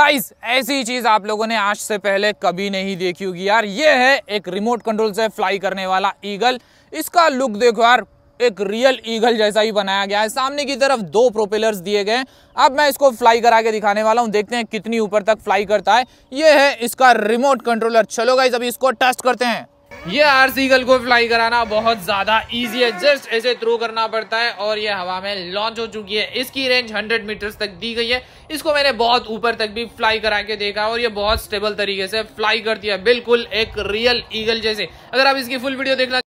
guys ऐसी चीज आप लोगों ने आज से पहले कभी नहीं देखी होगी यार ये है एक रिमोट कंट्रोल से फ्लाई करने वाला ईगल इसका लुक देखो यार एक रियल ईगल जैसा ही बनाया गया है सामने की तरफ दो प्रोपेलर्स दिए गए अब मैं इसको फ्लाई करा के दिखाने वाला हूं देखते हैं कितनी ऊपर तक फ्लाई करता है ये है इसका रिमोट कंट्रोलर चलो गाइज अभी इसको टेस्ट करते हैं ये आर सीगल को फ्लाई कराना बहुत ज़्यादा इजी है जस्ट ऐसे थ्रो करना पड़ता है और ये हवा में लॉन्च हो चुकी है इसकी रेंज 100 मीटर्स तक दी गई है इसको मैंने बहुत ऊपर तक भी फ्लाई करा के देखा और ये बहुत स्टेबल तरीके से फ्लाई करती है बिल्कुल एक रियल ईगल जैसे अगर आप इसकी फुल वीडियो देखना